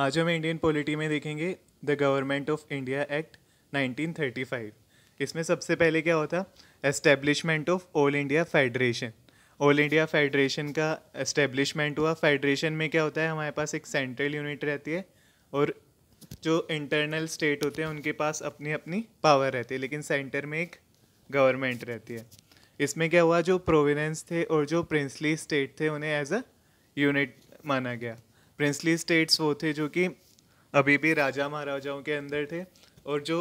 आज हम Indian polity में देखेंगे the government of India act 1935 इसमें सबसे पहले क्या होता establishment of all India federation all India federation का एस्टेब्लिशमेंट हुआ फेडरेशन में क्या होता है हमारे पास एक सेंट्रल यूनिट रहती है और जो इंटरनल स्टेट होते हैं उनके पास अपनी अपनी पावर रहती है लेकिन सेंटर में एक गवर्नमेंट रहती है इसमें क्या हुआ जो प्रोविनेंस थे और जो प्रिंसली स्टेट थे उन्हें एज अ यूनिट माना गया प्रिंसली स्टेट्स वो थे जो कि अभी भी राजा महाराजाओं के अंदर थे और जो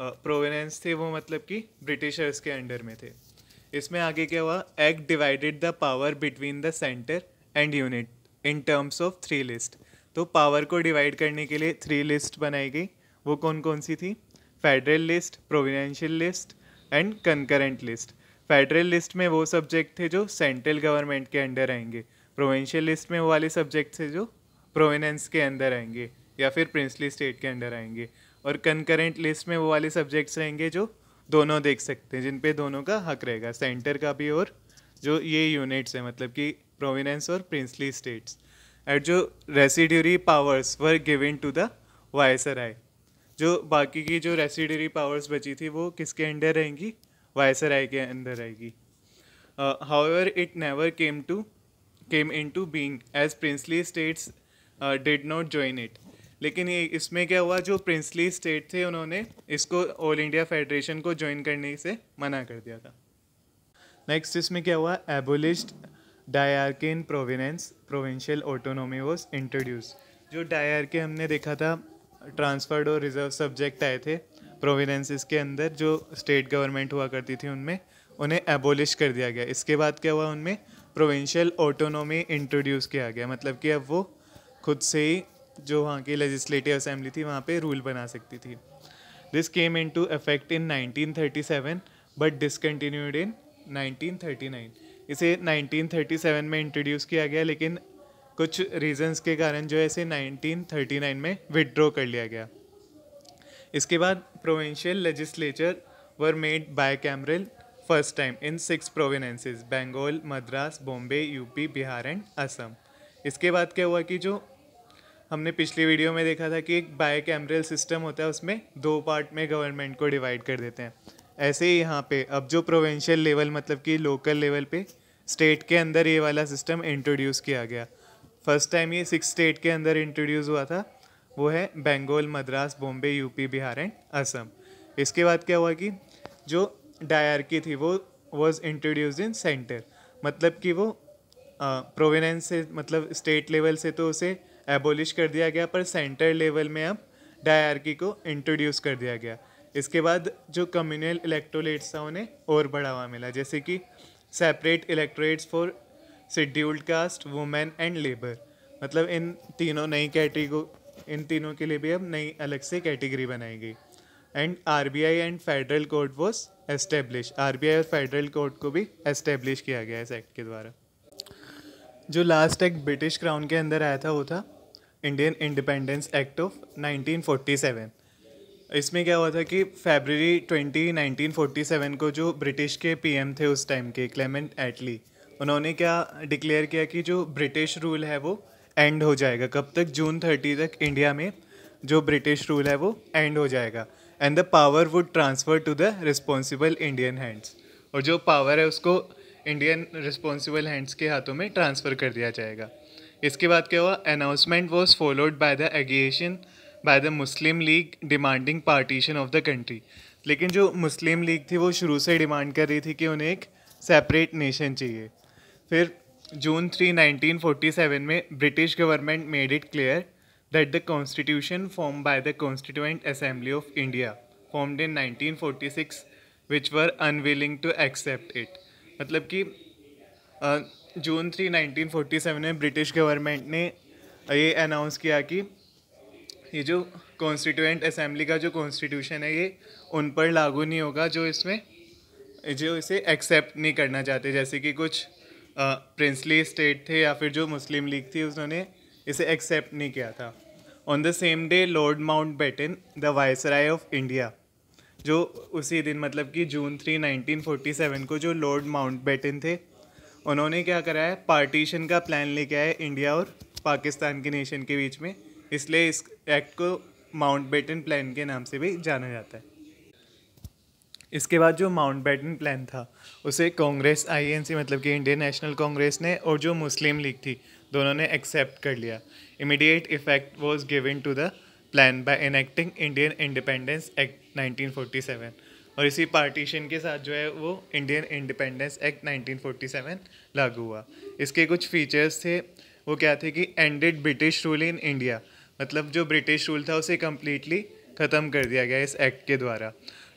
प्रोवेनेंस थे वो मतलब कि ब्रिटिशर्स के अंडर में थे इसमें आगे क्या हुआ act divided the power between the centre and unit in terms of three list तो पावर को डिवाइड करने के लिए थ्री लिस्ट बनाई गई वो कौन कौन सी थी federal list provincial list and concurrent list federal list में वो सब्जेक्ट थे जो सेंट्रल गवर्नमेंट के अंडर आएंगे प्रोविंशियल लिस्ट में वो वाले सब्जेक्ट्स हैं जो प्रोविनेंस के अंदर आएंगे या फिर प्रिंसली स्टेट के अंडर आएंगे और कंकरेंट लिस्ट में वो वाले सब्जेक्ट्स रहेंगे जो दोनों देख सकते हैं जिन पे दोनों का हक रहेगा सेंटर का भी और जो ये यूनिट्स हैं मतलब कि प्रोविनेंस और प्रिंसली स्टेट्स एट जो residuary powers were given to the viceroy जो बाकी की जो रेसिड्यूरी पावर्स बची थी वो किसके अंडर रहेंगी वायसराय के अंदर रहेगी however it never came to came into being as princely states did not join it लेकिन ये इसमें क्या हुआ जो प्रिंसली स्टेट थे उन्होंने इसको ऑल इंडिया फेडरेशन को ज्वाइन करने से मना कर दिया था नेक्स्ट इसमें क्या हुआ abolished dyarchy in provinces provincial autonomy was introduce जो के हमने देखा था ट्रांसफर्ड और रिजर्व सब्जेक्ट आए थे प्रोविनेंसेस के अंदर जो स्टेट गवर्नमेंट हुआ करती थी उनमें उन्हें एबोलिश कर दिया गया इसके बाद क्या हुआ उनमें प्रोविंशियल ऑटोनोमी इंट्रोड्यूस किया गया मतलब कि अब वो खुद से ही जो वहाँ की लेजिस्लेटिव असेंबली थी वहाँ पे रूल बना सकती थी this came into effect in 1937 but discontinued in 1939 इसे 1937 में इंट्रोड्यूस किया गया लेकिन कुछ रीजंस के कारण जो है इसे 1939 में विड्रॉ कर लिया गया इसके बाद provincial legislature were made bicameral first time in six provinces Bengal Madras Bombay UP Bihar and Assam इसके बाद क्या हुआ कि जो हमने पिछली वीडियो में देखा था कि एक बाय कैमरल सिस्टम होता है उसमें दो पार्ट में गवर्नमेंट को डिवाइड कर देते हैं ऐसे ही यहाँ पे अब जो प्रोविंशियल लेवल मतलब कि लोकल लेवल पे स्टेट के अंदर ये वाला सिस्टम इंट्रोड्यूस किया गया फर्स्ट टाइम ये सिक्स स्टेट के अंदर इंट्रोड्यूस हुआ था वो है बंगाल मद्रास बॉम्बे यूपी बिहार एंड असम इसके बाद क्या हुआ कि जो डायरकी थी वो वॉज इंट्रोड्यूस इन सेंटर मतलब कि वो प्रोविनेंस से मतलब स्टेट लेवल से तो उसे एबोलिश कर दिया गया पर सेंटर लेवल में अब डायरकी को इंट्रोड्यूस कर दिया गया इसके बाद जो कम्युनल इलेक्ट्रोलेट्स था उन्हें और बढ़ावा मिला जैसे कि separate electorates for scheduled caste women and labour मतलब इन तीनों नई कैटेगो इन तीनों के लिए भी अब नई अलग से कैटेगरी बनाई गई and R B I and federal court was establish RBI और फेडरल कोर्ट को भी एस्टेब्लिश किया गया इस एक्ट के द्वारा जो लास्ट एक्ट ब्रिटिश क्राउन के अंदर आया था वो था इंडियन इंडिपेंडेंस एक्ट ऑफ 1947 इसमें क्या हुआ था कि फेबररी 20 1947 को जो ब्रिटिश के पीएम थे उस टाइम के क्लेमेंट एटली उन्होंने क्या डिक्लेयर किया कि जो ब्रिटिश रूल है वो एंड हो जाएगा कब तक जून थर्टी तक इंडिया में जो ब्रिटिश रूल है वो एंड हो जाएगा and the power would transfer to the responsible Indian hands और जो पावर है उसको इंडियन रिस्पॉन्सिबल हैंड्स के हाथों में ट्रांसफ़र कर दिया जाएगा इसके बाद क्या हुआ announcement was followed by the agitation by the Muslim League demanding partition of the country लेकिन जो मुस्लिम लीग थी वो शुरू से डिमांड कर रही थी कि उन्हें एक सेपरेट नेशन चाहिए फिर June three nineteen forty seven में British government made it clear that the constitution formed by the Constituent Assembly of India, formed in 1946, which were unwilling to accept it. मतलब कि जून थ्री 1947 में British government ने ये announce किया कि ये जो कॉन्स्टिट्यूएंट असेंबली का जो कॉन्स्टिट्यूशन है ये उन पर लागू नहीं होगा जो इसमें जो इसे एक्सेप्ट नहीं करना चाहते जैसे कि कुछ प्रिंसली स्टेट थे या फिर जो मुस्लिम लीग थी उन्होंने इसे एक्सेप्ट नहीं किया था on the same day Lord Mountbatten the viceroy of India जो उसी दिन मतलब कि June three nineteen forty seven को जो लॉर्ड माउंट माउंटबेटन थे उन्होंने क्या करा है पार्टीशन का प्लान लेके आए इंडिया और पाकिस्तान के नेशन के बीच में इसलिए इस एक्ट को माउंट बेटन प्लान के नाम से भी जाना जाता है इसके बाद जो माउंट बैटन प्लान था उसे कांग्रेस आईएनसी मतलब कि इंडियन नेशनल कांग्रेस ने और जो मुस्लिम लीग थी दोनों ने एक्सेप्ट कर लिया immediate effect was given to the plan by enacting Indian independence act 1947 और इसी पार्टीशन के साथ जो है वो इंडियन इंडिपेंडेंस एक्ट 1947 लागू हुआ इसके कुछ फीचर्स थे वो क्या थे कि ended British rule in India मतलब जो ब्रिटिश रूल था उसे कम्प्लीटली ख़त्म कर दिया गया इस एक्ट के द्वारा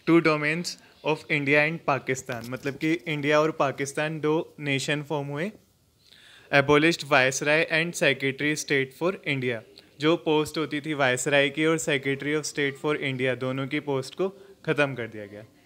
two dominions of India and Pakistan मतलब कि इंडिया और पाकिस्तान दो नेशन फॉर्म हुए abolished viceroy and secretary state for India जो पोस्ट होती थी वायसराय की और secretary of state for India दोनों की पोस्ट को ख़त्म कर दिया गया